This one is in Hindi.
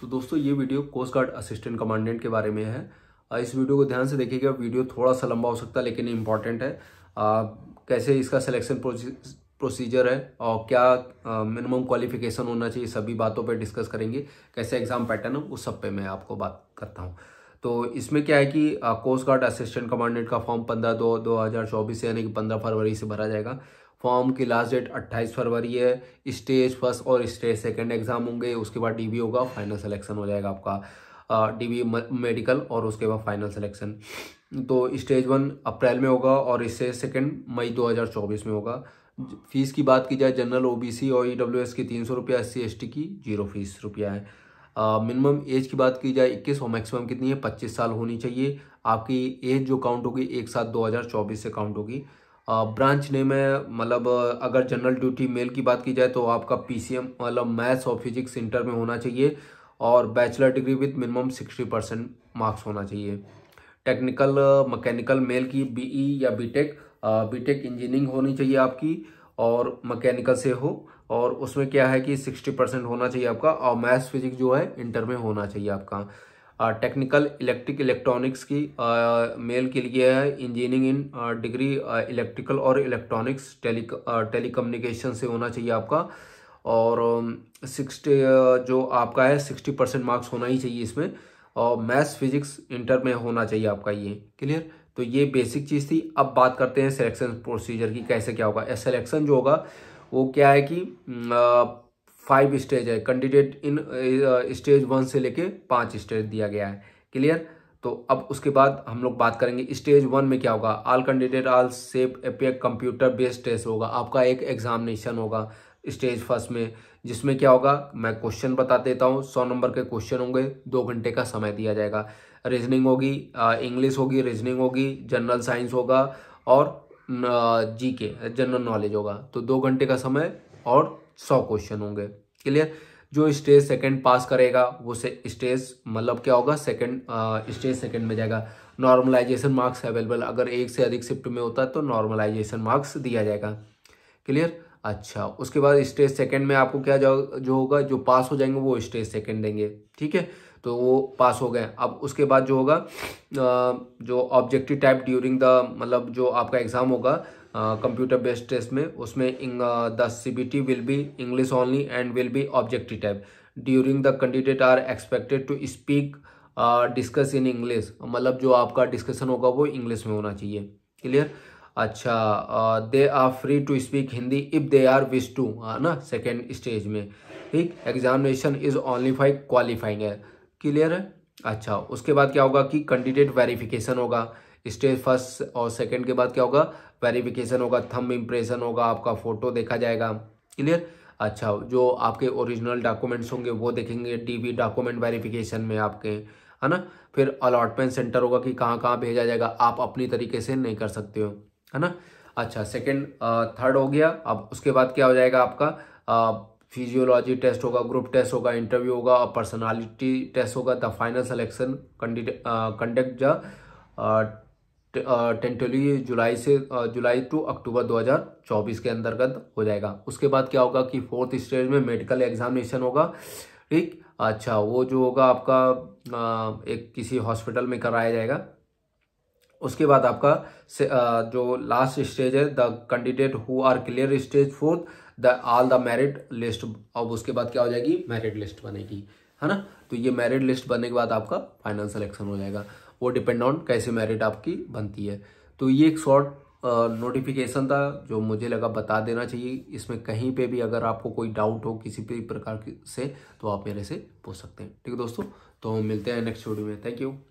तो दोस्तों ये video coast guard assistant commandant के बारे में है इस वीडियो को ध्यान से देखिएगा वीडियो थोड़ा सा लंबा हो सकता है लेकिन इम्पॉर्टेंट है आ, कैसे इसका सिलेक्शन प्रोसीजर है और क्या मिनिमम क्वालिफिकेशन होना चाहिए सभी बातों पर डिस्कस करेंगे कैसे एग्ज़ाम पैटर्न है उस सब पे मैं आपको बात करता हूँ तो इसमें क्या है कि कोस्ट गार्ड असिस्टेंट कमांडेंट का फॉर्म पंद्रह दो दो हज़ार चौबीस यानी कि पंद्रह फरवरी से भरा जाएगा फॉर्म की लास्ट डेट अट्ठाईस फरवरी है स्टेज फर्स्ट और स्टेज सेकेंड एग्ज़ाम होंगे उसके बाद डी होगा फाइनल सेलेक्शन हो जाएगा आपका डी मेडिकल और उसके बाद फाइनल सेलेक्शन तो स्टेज वन अप्रैल में होगा और इससे सेकेंड मई 2024 में होगा फीस की बात की जाए जनरल ओबीसी और ईडब्ल्यूएस e की तीन सौ रुपया एस सी की जीरो फीस रुपया है मिनिमम एज की बात की जाए 21 और मैक्सिमम कितनी है 25 साल होनी चाहिए आपकी एज जो काउंट होगी एक सात 2024 से काउंट होगी ब्रांच नेम है मतलब अगर जनरल ड्यूटी मेल की बात की जाए तो आपका पीसीएम मतलब मैथ्स और फिजिक्स इंटर में होना चाहिए और bachelor degree with minimum sixty percent marks होना चाहिए टेक्निकल मकैनिकल मेल की बी e या बी टेक इंजीनियरिंग होनी चाहिए आपकी और मैकेनिकल से हो और उसमें क्या है कि सिक्सटी परसेंट होना चाहिए आपका और मैथ्स फिजिक्स जो है इंटर में होना चाहिए आपका टेक्निकल इलेक्ट्रिक इलेक्ट्रॉनिक्स की मेल के लिए है इंजीनियरिंग इन डिग्री इलेक्ट्रिकल और इलेक्ट्रॉनिक्स टेली टेलीकम्युनिकेशन से होना चाहिए आपका और सिक्सटी um, जो आपका है सिक्सटी परसेंट मार्क्स होना ही चाहिए इसमें और मैथ्स फिजिक्स इंटर में होना चाहिए आपका ये क्लियर तो ये बेसिक चीज़ थी अब बात करते हैं सिलेक्शन प्रोसीजर की कैसे क्या होगा सिलेक्शन जो होगा वो क्या है कि फाइव स्टेज है कैंडिडेट इन स्टेज वन से लेके पांच स्टेज दिया गया है क्लियर तो अब उसके बाद हम लोग बात करेंगे स्टेज वन में क्या होगा all candidate all safe appear computer based test होगा आपका एक एग्जामिनेशन होगा स्टेज फर्स्ट में जिसमें क्या होगा मैं क्वेश्चन बता देता हूँ सौ नंबर के क्वेश्चन होंगे दो घंटे का समय दिया जाएगा रीजनिंग होगी इंग्लिश होगी रीजनिंग होगी जनरल साइंस होगा और जी के जनरल नॉलेज होगा तो दो घंटे का समय और सौ क्वेश्चन होंगे क्लियर जो स्टेज सेकंड पास करेगा वो से स्टेज मतलब क्या होगा सेकंड स्टेज सेकंड में जाएगा नॉर्मलाइजेशन मार्क्स अवेलेबल अगर एक से अधिक शिफ्ट में होता है तो नॉर्मलाइजेशन मार्क्स दिया जाएगा क्लियर अच्छा उसके बाद स्टेज सेकंड में आपको क्या जो होगा जो पास हो जाएंगे वो स्टेज सेकंड देंगे ठीक है तो वो पास हो गए अब उसके बाद जो होगा जो ऑब्जेक्टिव टाइप ड्यूरिंग द मतलब जो आपका एग्ज़ाम होगा कंप्यूटर बेस्ड टेस्ट में उसमें the C B T will be English only and will be objective type during the candidate are expected to speak discuss in English मतलब जो आपका डिस्कशन होगा वो इंग्लिश में होना चाहिए क्लियर अच्छा they are free to speak Hindi if they are wish to है ना सेकेंड स्टेज में ठीक एग्जामिनेशन इज़ ऑनली फाई क्वालिफाइंग है क्लियर है अच्छा उसके बाद क्या होगा कि कैंडिडेट वेरिफिकेशन होगा स्टेज फर्स्ट और सेकेंड के बाद क्या होगा वेरिफिकेशन होगा थम इम्प्रेशन होगा आपका फ़ोटो देखा जाएगा क्लियर अच्छा जो आपके ओरिजिनल डॉक्यूमेंट्स होंगे वो देखेंगे डीबी डॉक्यूमेंट वेरिफिकेशन में आपके है ना फिर अलॉटमेंट सेंटर होगा कि कहाँ कहाँ भेजा जाएगा आप अपनी तरीके से नहीं कर सकते हो है ना अच्छा सेकेंड थर्ड uh, हो गया अब उसके बाद क्या हो जाएगा आपका फिजियोलॉजी uh, टेस्ट होगा ग्रुप टेस्ट होगा इंटरव्यू होगा और पर्सनालिटी टेस्ट होगा the final selection conduct tentatively July से जुलाई टू अक्टूबर 2024 के अंतर्गत हो जाएगा उसके बाद क्या होगा कि फोर्थ स्टेज में मेडिकल एग्जामिनेशन होगा ठीक अच्छा वो जो होगा आपका uh, एक किसी हॉस्पिटल में कराया जाएगा उसके बाद आपका जो लास्ट स्टेज है the candidate who are clear stage fourth the all the merit list अब उसके बाद क्या हो जाएगी मेरिट लिस्ट बनेगी है ना तो ये मेरिट लिस्ट बनने के बाद आपका फाइनल सिलेक्शन हो जाएगा वो डिपेंड ऑन कैसे मेरिट आपकी बनती है तो ये एक शॉर्ट नोटिफिकेशन था जो मुझे लगा बता देना चाहिए इसमें कहीं पे भी अगर आपको कोई डाउट हो किसी भी प्रकार से तो आप मेरे से पूछ सकते हैं ठीक है दोस्तों तो मिलते हैं नेक्स्ट वीडियो में थैंक यू